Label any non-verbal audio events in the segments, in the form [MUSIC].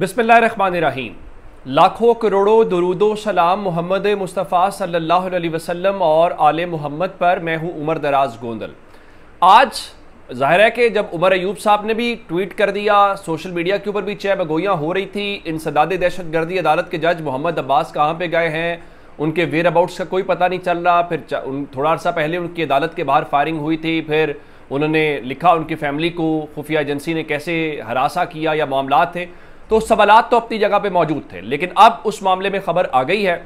बिसमीम लाखों करोड़ों दरूदो सलाम मोहम्मद मुस्तफ़ा सल्लल्लाहु अलैहि वसल्लम और आल मोहम्मद पर मैं हूं उमर दराज गोंदल आज जाहिर है कि जब उमर अयूब साहब ने भी ट्वीट कर दिया सोशल मीडिया के ऊपर भी चय बगोइयाँ हो रही थी इन सदाद दहशत गर्दी अदालत के जज मोहम्मद अब्बास कहाँ पर गए हैं उनके वेयर अबाउट्स का कोई पता नहीं चल रहा फिर उन थोड़ा अर्सा पहले उनकी अदालत के बाहर फायरिंग हुई थी फिर उन्होंने लिखा उनकी फैमिली को खुफिया एजेंसी ने कैसे हरासा किया या मामला थे तो सवाल तो अपनी जगह पर मौजूद थे लेकिन अब उस मामले में खबर आ गई है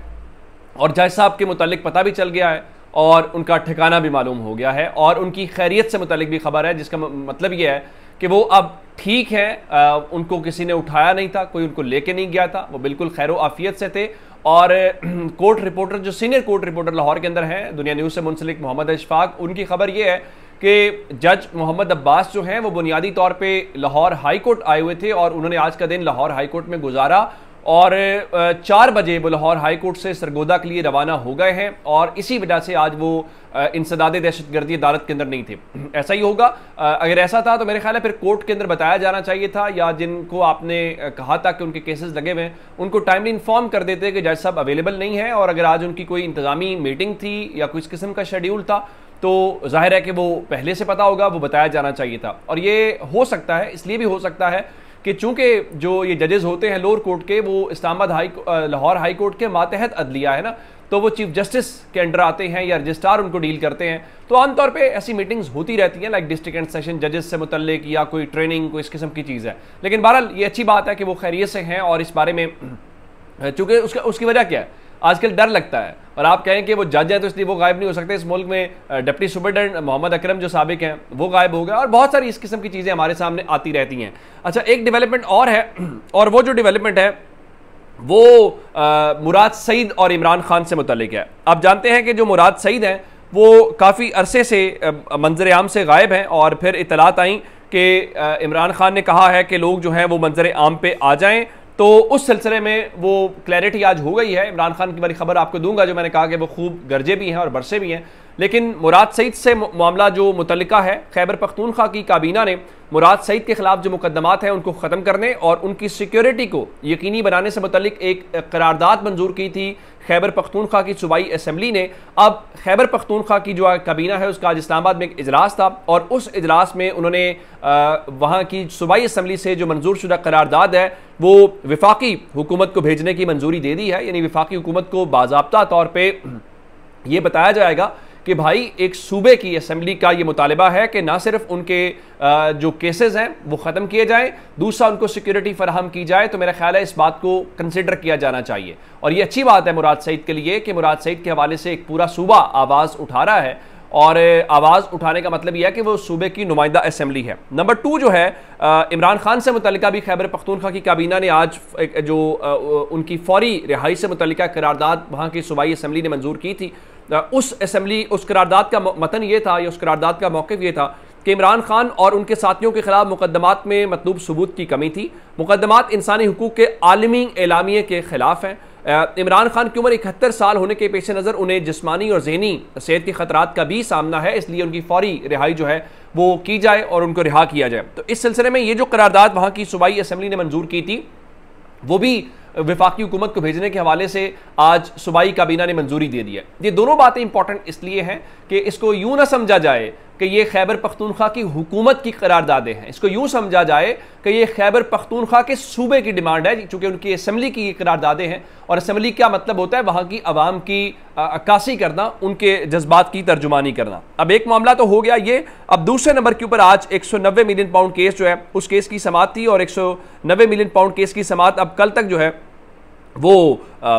और जय साहब के मुतल पता भी चल गया है और उनका ठिकाना भी मालूम हो गया है और उनकी खैरियत से मुतलिक भी खबर है जिसका मतलब यह है कि वो अब ठीक है आ, उनको किसी ने उठाया नहीं था कोई उनको लेके नहीं गया था वो बिल्कुल खैर आफियत से थे और [CLEARS THROAT] कोर्ट रिपोर्टर जो सीनियर कोर्ट रिपोर्टर लाहौर के अंदर हैं दुनिया न्यूज़ से मुंसलिक मोहम्मद अशफाक उनकी खबर ये है कि जज मोहम्मद अब्बास जो हैं वो बुनियादी तौर पे लाहौर हाई कोर्ट आए हुए थे और उन्होंने आज का दिन लाहौर हाई कोर्ट में गुजारा और चार बजे वो लाहौर हाई कोर्ट से सरगोदा के लिए रवाना हो गए हैं और इसी वजह से आज वो इंसदाद दहशत गर्दी अदालत के अंदर नहीं थे ऐसा ही होगा अगर ऐसा था तो मेरे ख्याल है फिर कोर्ट के अंदर बताया जाना चाहिए था या जिनको आपने कहा था कि उनके केसेस लगे हुए हैं उनको टाइमली इन्फॉर्म कर देते कि जज साहब अवेलेबल नहीं है और अगर आज उनकी कोई इंतजामी मीटिंग थी या कुछ किस्म का शेड्यूल था तो जाहिर है कि वो पहले से पता होगा वो बताया जाना चाहिए था और ये हो सकता है इसलिए भी हो सकता है कि चूंकि जो ये जजेस होते हैं लोअर कोर्ट के वो Islamabad high Lahore high court के मातहत अदलिया है ना तो वो चीफ जस्टिस के अंडर आते हैं या रजिस्ट्रार उनको डील करते हैं तो आमतौर पे ऐसी मीटिंग्स होती रहती हैं लाइक डिस्ट्रिक्ट एंड सेशन जजेस से मुतलिक या कोई ट्रेनिंग कोई इस किस्म की चीज़ है लेकिन बहरहाल ये अच्छी बात है कि वो खैरियत से हैं और इस बारे में [CLEARS THROAT] चूंकि उसका उसकी वजह क्या है आजकल डर लगता है और आप कहें कि वो जज है तो इसलिए वो गायब नहीं हो सकते इस मुल्क में डिप्टी सुपरिटेंडेंट मोहम्मद अकरम जो सबक हैं वो गायब हो गया और बहुत सारी इस किस्म की चीज़ें हमारे सामने आती रहती हैं अच्छा एक डेवलपमेंट और है [CLEARS THROAT] और वो जो डेवलपमेंट है वो आ, मुराद सईद और इमरान खान से मुतलिक है आप जानते हैं कि जो मुराद सईद हैं वो काफ़ी अरसे से मंजर आम से गायब हैं और फिर इतलात आई कि इमरान खान ने कहा है कि लोग जो हैं वो मंजर आम पे आ जाएं तो उस सिलसिले में वो क्लैरिटी आज हो गई है इमरान खान की बड़ी खबर आपको दूंगा जो मैंने कहा कि वो खूब गरजे भी हैं और बरसे भी हैं लेकिन मुराद सईद से मामला जो मुतलका है खैबर पख्तूनख्वा की काबीना ने मुराद सईद के खिलाफ जो मुकदमात हैं उनको ख़त्म करने और उनकी सिक्योरिटी को यकीनी बनाने से मुतल एक करारदाद मंजूर की थी खैबर पख्तूनख्वा की सूबाई असम्बली ने अब खैबर पख्तूनख्वा की जो काबीना है उसका आज इस्लामाबाद में एक अजलास था और उस इजलास में उन्होंने वहाँ की सूबाई असम्बली से जो मंजूर शुदा करारदाद है वो विफाकी हुकूमत को भेजने की मंजूरी दे दी है यानी विफाकी हुकूमत को बाबा तौर पर यह बताया जाएगा कि भाई एक सूबे की असम्बली का ये मुतालबा है कि ना सिर्फ उनके जो केसेस हैं वो ख़त्म किए जाएं दूसरा उनको सिक्योरिटी फराहम की जाए तो मेरा ख्याल है इस बात को कंसिडर किया जाना चाहिए और ये अच्छी बात है मुराद सईद के लिए कि मुराद सईद के हवाले से एक पूरा सूबा आवाज़ उठा रहा है और आवाज़ उठाने का मतलब यह है कि वो सूबे की नुमाइंदा असम्बली है नंबर टू जो है इमरान खान से मुतल भी खैबर पख्तूनखा की काबीना ने आज जो उनकी फौरी रिहाई से मुतल करारदाद वहाँ की सूबाई असम्बली ने मंजूर की थी उस असम्बली उस करारदाद का मतन ये था या उस करारदाद का मौक़ ये था कि इमरान खान और उनके साथियों के खिलाफ मुकदमात में मतलूब सबूत की कमी थी मुकदमात इंसानी हकूक़ के आलमी एलामी के ख़िलाफ़ हैं इमरान खान की उम्र इकहत्तर साल होने के पेश नज़र उन्हें जिसमानी और जहनी सेहत के खतरा का भी सामना है इसलिए उनकी फौरी रिहाई जो है वो की जाए और उनको रिहा किया जाए तो इस सिलसिले में ये जो करारदाद वहाँ की सूबाई असम्बली ने मंजूर की थी वो भी विफाकी हुकूमत को भेजने के हवाले से आज सूबाई काबीना ने मंजूरी दे दी है ये दोनों बातें इंपॉर्टेंट इसलिए हैं कि इसको यूं ना समझा जाए कि ये खैबर पख्तूनख्वा की हुकूमत की करारदादे हैं इसको यूँ समझा जाए कि ये खैबर पख्तूनख्वा के सूबे की डिमांड है चूँकि उनकी असम्बली की करारदादे हैं और असम्बली क्या मतलब होता है वहाँ की आवाम की अक्कासी करना उनके जज्बात की तर्जुमानी करना अब एक मामला तो हो गया ये अब दूसरे नंबर के ऊपर आज एक सौ नब्बे मिलियन पाउंड केस जो है उस केस की समात थी और एक सौ नब्बे मिलियन पाउंड केस की समात अब कल तक जो है वो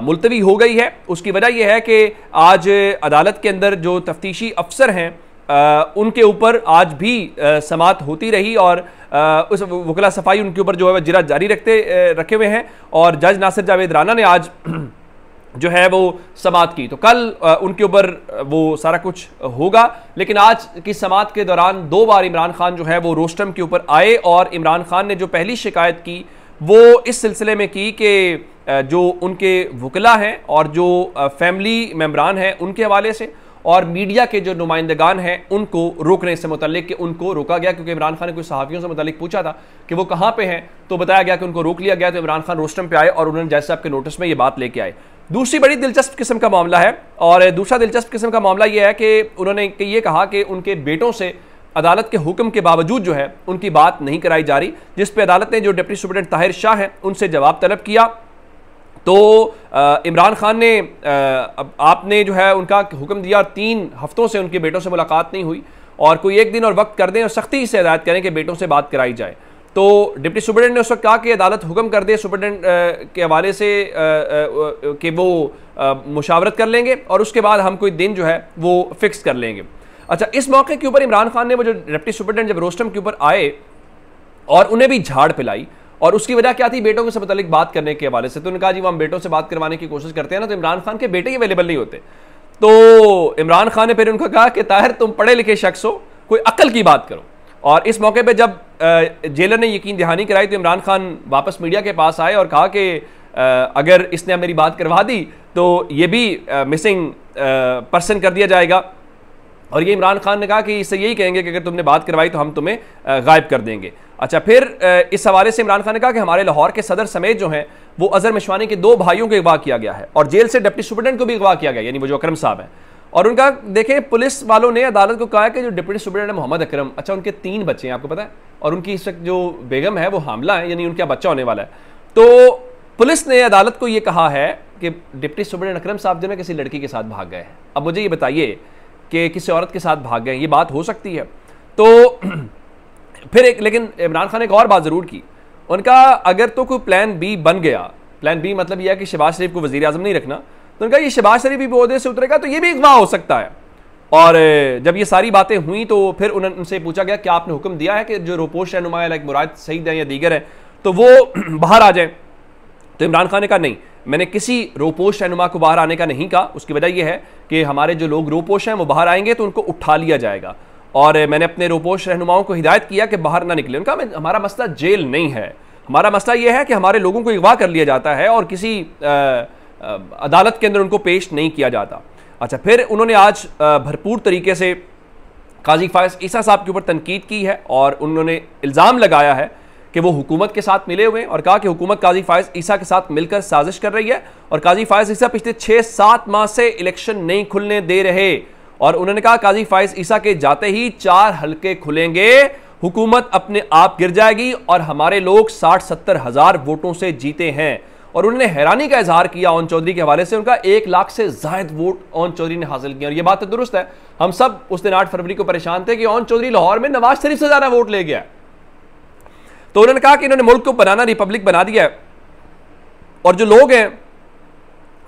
मुलतवी हो गई है उसकी वजह यह है कि आज अदालत के अंदर जो तफ्तीशी अफसर हैं आ, उनके ऊपर आज भी आ, समात होती रही और आ, उस वकला सफाई उनके ऊपर जो है जिरा जारी रखते रखे हुए हैं और जज नासिर जावेद राना ने आज [CLEARS THROAT] जो है वो समात की तो कल उनके ऊपर वो सारा कुछ होगा लेकिन आज की समात के दौरान दो बार इमरान खान जो है वो रोस्टम के ऊपर आए और इमरान खान ने जो पहली शिकायत की वो इस सिलसिले में की कि जो उनके वकला हैं और जो फैमिली मेम्बरान हैं उनके हवाले से और मीडिया के जो नुमाइंदगान हैं उनको रोकने से मुतलिक उनको रोका गया क्योंकि इमरान खान ने कुछ सहाफ़ियों से मुतलिक पूछा था कि वो कहाँ पे हैं तो बताया गया कि उनको रोक लिया गया तो इमरान खान रोस्टम पे आए और उन्होंने जैसे आपके नोटिस में ये बात लेके आए दूसरी बड़ी दिलचस्प किस्म का मामला है और दूसरा दिलचस्प किस्म का मामला ये है कि उन्होंने ये कहा कि उनके बेटों से अदालत के हुक्म के बावजूद जो है उनकी बात नहीं कराई जा रही जिस अदालत ने जो डिप्टी सुप्रिटेंडेंट ताहिर शाह हैं उनसे जवाब तलब किया तो इमरान खान ने आपने जो है उनका हुक्म दिया और तीन हफ्तों से उनके बेटों से मुलाकात नहीं हुई और कोई एक दिन और वक्त कर दें और सख्ती से हदायत करें कि बेटों से बात कराई जाए तो डिप्टी सुप्रिटेंडेंट ने उस वक्त कहा कि अदालत हुक्म कर दे सुप्रिटेंडेंट के हवाले से कि वो मुशावरत कर लेंगे और उसके बाद हम कोई दिन जो है वो फिक्स कर लेंगे अच्छा इस मौके के ऊपर इमरान खान ने वो जो डिप्टी सुप्रिटेंडेंट जब रोस्टम के ऊपर आए और उन्हें भी झाड़ पिलाई और उसकी वजह क्या थी बेटों के मतलब बात करने के हवाले से तो उन्होंने कहा जी वो हम बेटों से बात करवाने की कोशिश करते हैं ना तो इमरान खान के बेटे ही अवेलेबल नहीं होते तो इमरान खान ने फिर उनको कहा कि ताहिर तुम पढ़े लिखे शख्स हो कोई अक्ल की बात करो और इस मौके पर जब जेलर ने यकीन दहानी कराई तो इमरान खान वापस मीडिया के पास आए और कहा कि अगर इसने मेरी बात करवा दी तो ये भी मिसिंग पर्सन कर दिया जाएगा और ये इमरान खान ने कहा कि इससे यही कहेंगे कि अगर तुमने बात करवाई तो हम तुम्हें गायब कर देंगे अच्छा फिर इस हवाले से इमरान खान ने कहा कि हमारे लाहौर के सदर समेत जो हैं वो अजहर मिशवानी के दो भाइयों को अगवा किया गया है और जेल से डिप्टी सुप्रिटेंडेंट को भी अगवा किया गया यानी वो जो अक्रम साहब हैं और उनका देखें पुलिस वालों ने अदालत को कहा कि जो डिप्टी सुप्रिटेंडेंट मोहम्मद अक्रम अच्छा उनके तीन बच्चे हैं आपको पता है और उनकी इस वक्त जो बेगम है वो हमला है यानी उनका बच्चा होने वाला है तो पुलिस ने अदालत को ये कहा है कि डिप्टी सुप्रिटेंडेंट अक्रम साहब जो ना किसी लड़की के साथ भाग गए हैं अब मुझे ये बताइए कि किसी औरत के साथ भाग गए ये बात हो सकती है तो फिर एक लेकिन इमरान खान ने एक और बात ज़रूर की उनका अगर तो कोई प्लान बी बन गया प्लान बी मतलब यह है कि शहबाज शरीफ को वजी अजम नहीं रखना तो उनका ये शहबाज शरीफ भी अहदे से उतरेगा तो ये भी अगवा हो सकता है और जब ये सारी बातें हुई तो फिर उनसे पूछा गया कि आपने हुक्म दिया है कि जो रोपोश रहनुमा लाइक मुराद सईद है या दीगर हैं तो वो [CLEARS THROAT] बाहर आ जाए तो इमरान खान ने कहा नहीं मैंने किसी रोपोश रहनुमा को बाहर आने का नहीं कहा उसकी वजह यह है कि हमारे जो लोग रोपोश हैं वो बाहर आएंगे तो उनको उठा लिया जाएगा और मैंने अपने रोपोश रहनुमाओं को हिदायत किया कि बाहर ना निकले उनका हमारा मसला जेल नहीं है हमारा मसला यह है कि हमारे लोगों को अगवा कर लिया जाता है और किसी आ, आ, अदालत के अंदर उनको पेश नहीं किया जाता अच्छा फिर उन्होंने आज भरपूर तरीके से काजी फायस ईसा साहब के ऊपर तनकीद की है और उन्होंने इल्ज़ाम लगाया है कि वो हुकूमत के साथ मिले हुए हैं और कहा कि हुकूमत काजी फायज ईसा के साथ मिलकर साजिश कर रही है और काजी फायज ईसा पिछले छः सात माह से इलेक्शन नहीं खुलने दे रहे और उन्होंने कहा काजी फाइज ईसा के जाते ही चार हल्के खुलेंगे हुकूमत अपने आप गिर जाएगी और हमारे लोग साठ सत्तर हजार वोटों से जीते हैं और उन्होंने हैरानी का इजहार किया ओन चौधरी के हवाले से उनका एक लाख से जायद वोट ओन चौधरी ने हासिल किया और यह बात तो दुरुस्त है हम सब उस दिन आठ फरवरी को परेशान थे कि ओन चौधरी लाहौर में नवाज शरीफ से ज्यादा वोट ले गया तो उन्होंने कहा कि इन्होंने मुल्क को बनाना रिपब्लिक बना दिया और जो लोग हैं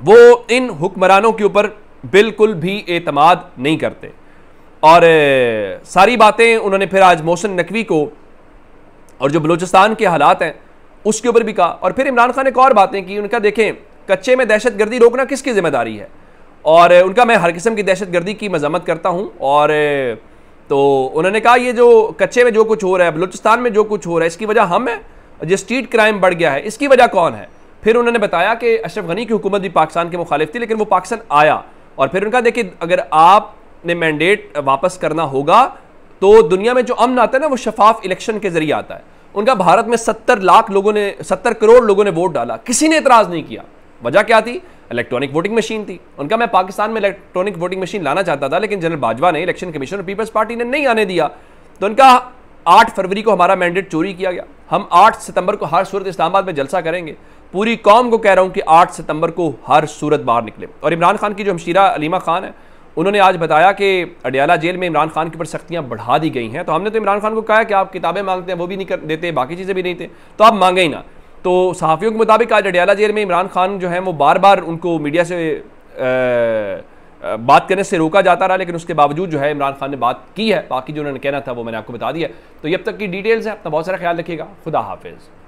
वो इन हुक्मरानों के ऊपर बिल्कुल भी एतमाद नहीं करते और सारी बातें उन्होंने फिर आज मोहसिन नकवी को और जो बलूचिस्तान के हालात हैं उसके ऊपर भी कहा और फिर इमरान खान ने एक और बातें की उनका देखें कच्चे में दहशत गर्दी रोकना किसकी जिम्मेदारी है और उनका मैं हर किस्म की दहशत गर्दी की मजम्मत करता हूँ और तो उन्होंने कहा ये जो कच्चे में जो कुछ हो रहा है बलूचिस्तान में जो कुछ हो रहा है इसकी वजह हम है जो स्ट्रीट क्राइम बढ़ गया है इसकी वजह कौन है फिर उन्होंने बताया कि अशरफ गनी की हुकूमत भी पाकिस्तान के मुखालिफ थी लेकिन वो पाकिस्तान आया और फिर उनका देखिए अगर आपने मैंडेट वापस करना होगा तो दुनिया में जो अमन आता है ना वो शफाफ इलेक्शन के जरिए आता है उनका भारत में सत्तर लाख लोगों ने सत्तर करोड़ लोगों ने वोट डाला किसी ने इतराज नहीं किया वजह क्या थी इलेक्ट्रॉनिक वोटिंग मशीन थी उनका मैं पाकिस्तान में इलेक्ट्रॉनिक वोटिंग मशीन लाना चाहता था लेकिन जनरल बाजवा ने इलेक्शन कमीशन और पीपल्स पार्टी ने नहीं आने दिया तो उनका आठ फरवरी को हमारा मैंडेट चोरी किया गया हम आठ सितंबर को हर सूरत इस्लामाबाद में जलसा करेंगे पूरी कौम को कह रहा हूँ कि 8 सितंबर को हर सूरत बाहर निकले और इमरान खान की जो हमशीरा अलीमा खान है उन्होंने आज बताया कि अडियाला जेल में इमरान खान के ऊपर सख्तियाँ बढ़ा दी गई हैं तो हमने तो इमरान खान को कहा कि आप किताबें मांगते हैं वो भी नहीं कर देते बाकी चीज़ें भी नहीं थे तो आप मांगे ही ना तो सहाफ़ियों के मुताबिक आज अडियाला जेल में इमरान खान जो है वो बार बार उनको मीडिया से बात करने से रोका जाता रहा लेकिन उसके बावजूद जो है इमरान खान ने बात की है बाकी जो उन्होंने कहना था वो मैंने आपको बता दिया तो अब तक की डिटेल्स है अपना बहुत सारा ख्याल रखिएगा खुदा हाफिज़